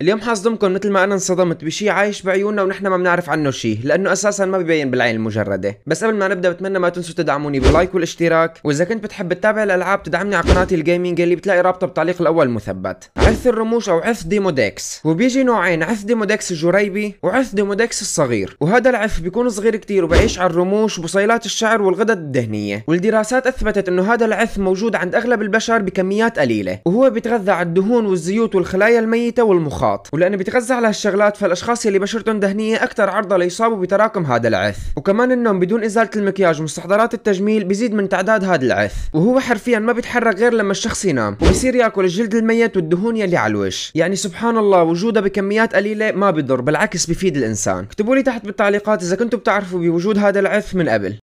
اليوم حصدمكم مثل ما انا انصدمت بشي عايش بعيوننا ونحن ما بنعرف عنه شي لانه اساسا ما ببين بالعين المجرده بس قبل ما نبدا بتمنى ما تنسوا تدعموني باللايك والاشتراك واذا كنت بتحب تتابع الالعاب تدعمني على قناتي الجيمنج اللي بتلاقي رابطه بالتعليق الاول مثبت عث الرموش او عث ديموديكس وبيجي نوعين عث ديموديكس الجريبي وعث ديموديكس الصغير وهذا العث بيكون صغير كتير وبعيش على الرموش وبصيلات الشعر والغدد الدهنيه والدراسات اثبتت انه هذا العث موجود عند اغلب البشر بكميات قليله وهو بيتغذى على الدهون والزيوت والخلايا الميته والمخاط العلاقات ولانه بيتغذى على هالشغلات فالاشخاص يلي بشرتهم دهنيه اكثر عرضه ليصابوا بتراكم هذا العث وكمان النوم بدون ازاله المكياج ومستحضرات التجميل بيزيد من تعداد هذا العث وهو حرفيا ما بيتحرك غير لما الشخص ينام وبصير ياكل الجلد الميت والدهون يلي على الوش يعني سبحان الله وجوده بكميات قليله ما بيضر بالعكس بيفيد الانسان اكتبوا لي تحت بالتعليقات اذا كنتوا بتعرفوا بوجود هذا العث من قبل